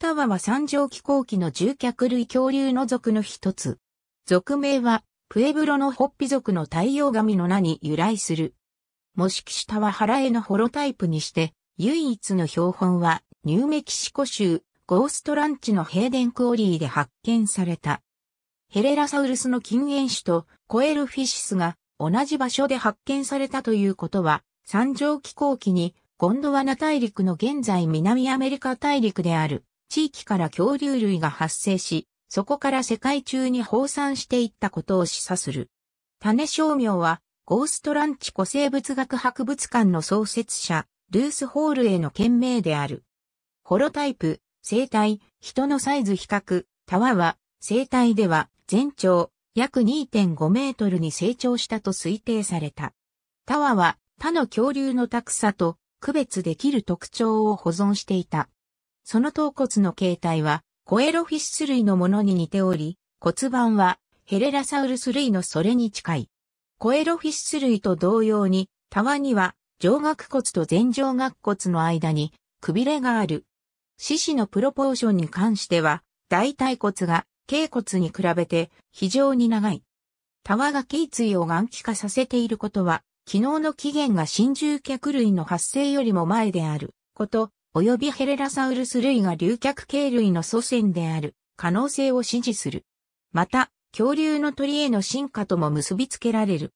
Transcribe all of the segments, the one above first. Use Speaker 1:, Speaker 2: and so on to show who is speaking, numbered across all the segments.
Speaker 1: タワは三条気候機の獣脚類恐竜の属の一つ。属名は、プエブロのホッピ族の太陽神の名に由来する。模式下はタワ原絵のホロタイプにして、唯一の標本は、ニューメキシコ州、ゴーストランチのヘデンクオリーで発見された。ヘレラサウルスの禁煙種とコエルフィシスが同じ場所で発見されたということは、三条気候機にゴンドワナ大陸の現在南アメリカ大陸である。地域から恐竜類が発生し、そこから世界中に放散していったことを示唆する。種商業は、ゴーストランチ古生物学博物館の創設者、ルースホールへの件名である。ホロタイプ、生体、人のサイズ比較、タワは、生体では、全長、約2.5メートルに成長したと推定された。タワは、他の恐竜の高さと、区別できる特徴を保存していた。その頭骨の形態は、コエロフィッシュ類のものに似ており、骨盤はヘレラサウルス類のそれに近い。コエロフィッシュ類と同様に、タには上顎骨と前上顎骨の間にくびれがある。四肢のプロポーションに関しては、大腿骨が頸骨に比べて非常に長い。タが頸椎を眼気化させていることは、昨日の起源が新獣脚類の発生よりも前であること、及びヘレラサウルス類が竜脚系類の祖先である可能性を支持する。また、恐竜の鳥への進化とも結びつけられる。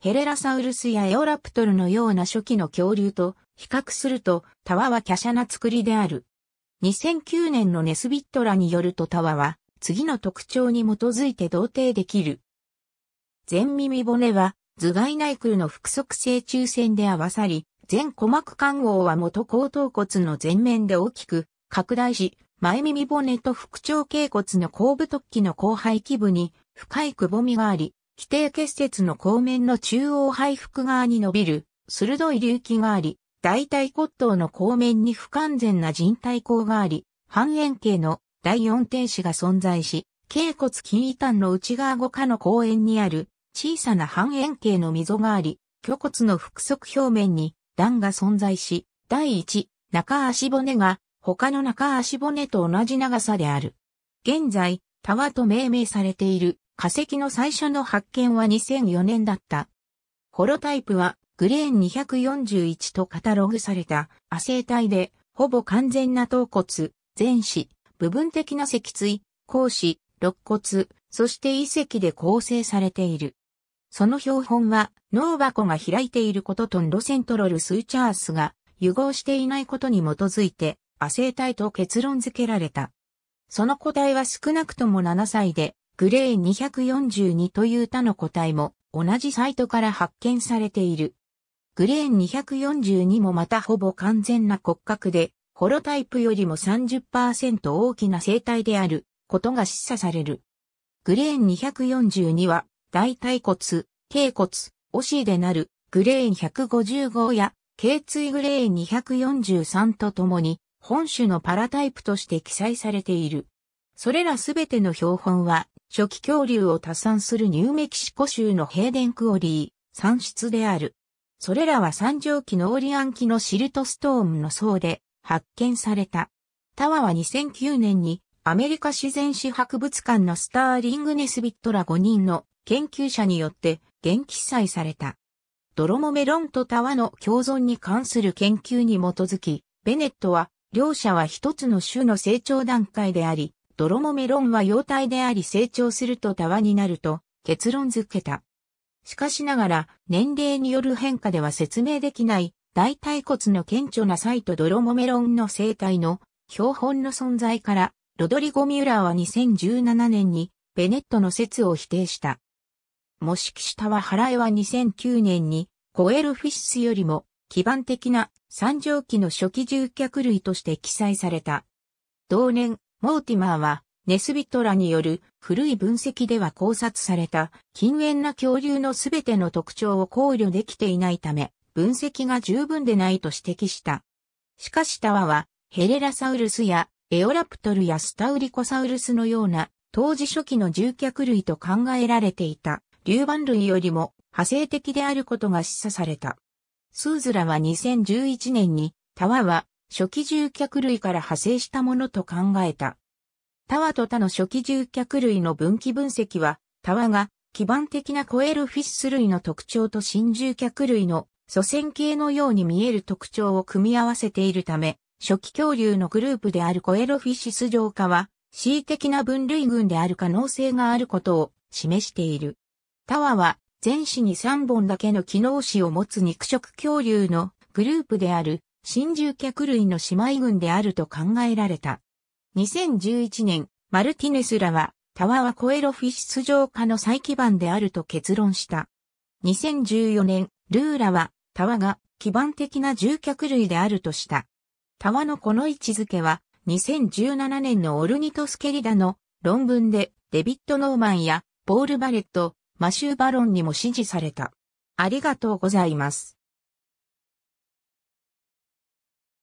Speaker 1: ヘレラサウルスやエオラプトルのような初期の恐竜と比較すると、タワは華奢な作りである。2009年のネスビットらによるとタワは、次の特徴に基づいて同定できる。全耳骨は頭蓋内腔の複足性中線で合わさり、前鼓膜管王は元後頭骨の前面で大きく拡大し、前耳骨と腹腸頸骨の後部突起の後背基部に深いくぼみがあり、規定結節の後面の中央背腹側に伸びる鋭い隆起があり、大腿骨頭の後面に不完全な人体口があり、半円形の第四停止が存在し、頸骨筋異端の内側五下の後円にある小さな半円形の溝があり、虚骨の腹側表面に段が存在し、第一、中足骨が他の中足骨と同じ長さである。現在、タワと命名されている化石の最初の発見は2004年だった。ホロタイプはグレーン241とカタログされた亜生体で、ほぼ完全な頭骨、前肢、部分的な脊椎、後肢、肋骨、そして遺跡で構成されている。その標本は、脳箱が開いていることとロセントロルスーチャースが融合していないことに基づいて、亜生体と結論付けられた。その個体は少なくとも7歳で、グレー242という他の個体も同じサイトから発見されている。グレー242もまたほぼ完全な骨格で、ホロタイプよりも30%大きな生体であることが示唆される。グレーン242は大腿骨、頸骨、おしでなる、グレーン1 5 5や、頸椎グレーン243とともに、本種のパラタイプとして記載されている。それらすべての標本は、初期恐竜を多産するニューメキシコ州のヘイデンクオリー、産出である。それらは三畳紀のオリアン紀のシルトストームの層で発見された。タワは2009年にアメリカ自然史博物館のスターリングネスビットら5人の研究者によって現記載された。ドロモメロンとタワの共存に関する研究に基づき、ベネットは、両者は一つの種の成長段階であり、ドロモメロンは幼体であり成長するとタワになると結論付けた。しかしながら、年齢による変化では説明できない大腿骨の顕著なサイトドロモメロンの生態の標本の存在から、ロドリゴ・ミュラーは2017年にベネットの説を否定した。もしきしたは払いは2009年に、コエルフィッシスよりも、基盤的な三畳期の初期獣脚類として記載された。同年、モーティマーは、ネスビトラによる古い分析では考察された禁煙な恐竜のすべての特徴を考慮できていないため、分析が十分でないと指摘した。しかしタワは、ヘレラサウルスやエオラプトルやスタウリコサウルスのような当時初期の獣脚類と考えられていた。流番類よりも派生的であることが示唆された。スーズラは2011年に、タワは初期獣脚類から派生したものと考えた。タワと他の初期獣脚類の分岐分析は、タワが基盤的なコエルフィッス類の特徴と新獣脚類の祖先系のように見える特徴を組み合わせているため、初期恐竜のグループであるコエロフィシス上下は、恣意的な分類群である可能性があることを示している。タワは全死に3本だけの機能子を持つ肉食恐竜のグループである新獣脚類の姉妹群であると考えられた。2011年、マルティネスらはタワはコエロフィシス上科の再基盤であると結論した。2014年、ルーラはタワが基盤的な獣脚類であるとした。タワのこの位置づけは2017年のオルニトスケリダの論文でデビット・ノーマンやポール・バレット、マシュー・バロンにも支持された。ありがとうございます。